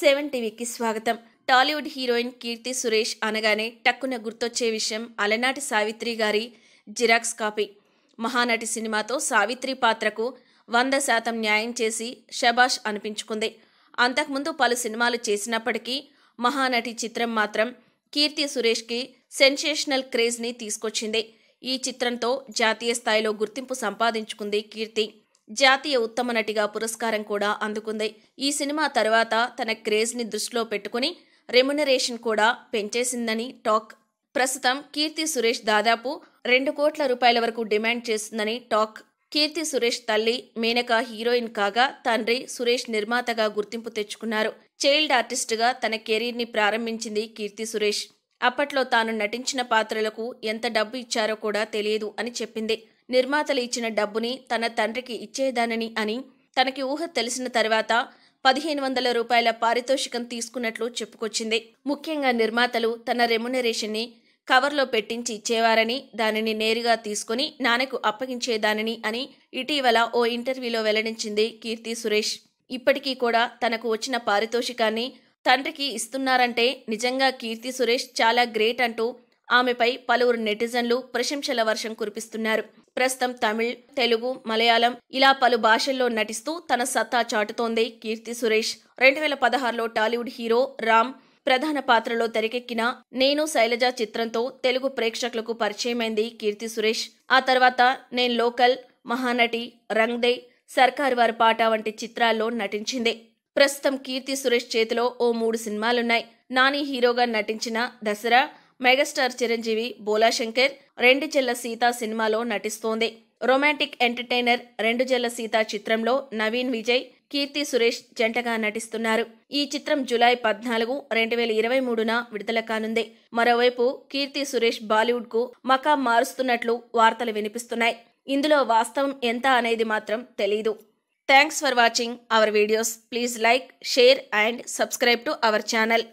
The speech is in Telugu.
సెవెన్ టీవీకి స్వాగతం టాలీవుడ్ హీరోయిన్ కీర్తి సురేష్ అనగానే టక్కున గుర్తొచ్చే విషయం అలనాటి సావిత్రి గారి జిరాక్స్ కాపీ మహానటి సినిమాతో సావిత్రి పాత్రకు వంద శాతం న్యాయం చేసి షబాష్ అనిపించుకుంది అంతకుముందు పలు సినిమాలు చేసినప్పటికీ మహానటి చిత్రం మాత్రం కీర్తి సురేష్కి సెన్సేషనల్ క్రేజ్ని తీసుకొచ్చింది ఈ చిత్రంతో జాతీయ స్థాయిలో గుర్తింపు సంపాదించుకుంది కీర్తి జాతీయ ఉత్తమ నటిగా పురస్కారం కూడా అందుకుంది ఈ సినిమా తర్వాత తన క్రేజ్ని దృష్టిలో పెట్టుకుని రెమ్యునరేషన్ కూడా పెంచేసిందని టాక్ ప్రస్తుతం కీర్తి సురేష్ దాదాపు రెండు కోట్ల రూపాయల వరకు డిమాండ్ చేస్తుందని టాక్ కీర్తి సురేష్ తల్లి మేనక హీరోయిన్ కాగా తండ్రి సురేష్ నిర్మాతగా గుర్తింపు తెచ్చుకున్నారు చైల్డ్ ఆర్టిస్టుగా తన కెరీర్ని ప్రారంభించింది కీర్తి సురేష్ అప్పట్లో తాను నటించిన పాత్రలకు ఎంత డబ్బు ఇచ్చారో కూడా తెలియదు అని చెప్పింది నిర్మాతలు ఇచ్చిన డబ్బుని తన తండ్రికి ఇచ్చేదానని అని తనకి ఊహ తెలిసిన తర్వాత పదిహేను వందల రూపాయల పారితోషికం తీసుకున్నట్లు చెప్పుకొచ్చింది ముఖ్యంగా నిర్మాతలు తన రెమ్యునరేషన్ని కవర్లో పెట్టించి ఇచ్చేవారని దానిని నేరుగా తీసుకుని నాన్నకు అప్పగించేదానని అని ఇటీవల ఓ ఇంటర్వ్యూలో వెల్లడించింది కీర్తి సురేష్ ఇప్పటికీ కూడా తనకు వచ్చిన పారితోషికాన్ని తండ్రికి ఇస్తున్నారంటే నిజంగా కీర్తి సురేష్ చాలా గ్రేట్ అంటూ ఆమెపై పలువురు నెటిజన్లు ప్రశంసల వర్షం కురిపిస్తున్నారు ప్రస్తుతం తమిళ్ తెలుగు మలయాళం ఇలా పలు భాషల్లో నటిస్తూ తన సత్తా చాటుతోంది కీర్తి సురేష్ రెండు వేల పదహారులో టాలీవుడ్ హీరో రామ్ ప్రధాన పాత్రలో తెరకెక్కిన నేను శైలజ చిత్రంతో తెలుగు ప్రేక్షకులకు పరిచయమైంది కీర్తి సురేష్ ఆ తర్వాత నేను లోకల్ మహానటి రంగ్దే సర్కార్ వారి పాట వంటి చిత్రాల్లో నటించింది ప్రస్తుతం కీర్తి సురేష్ చేతిలో ఓ మూడు సినిమాలున్నాయి నాని హీరోగా నటించిన దసరా మెగాస్టార్ చిరంజీవి బోలాశంకర్ రెండు చెల్ల సీత సినిమాలో నటిస్తోంది రొమాంటిక్ ఎంటర్టైనర్ రెండు జల్ల సీత చిత్రంలో నవీన్ విజయ్ కీర్తి సురేష్ జంటగా నటిస్తున్నారు ఈ చిత్రం జులై పద్నాలుగు రెండు వేల ఇరవై మూడున విడుదల కానుంది మరోవైపు కీర్తి సురేష్ బాలీవుడ్ కు మకా మారుస్తున్నట్లు వార్తలు వినిపిస్తున్నాయి ఇందులో వాస్తవం ఎంత అనేది మాత్రం తెలియదు Thanks for watching our videos. Please like, share and subscribe to our channel.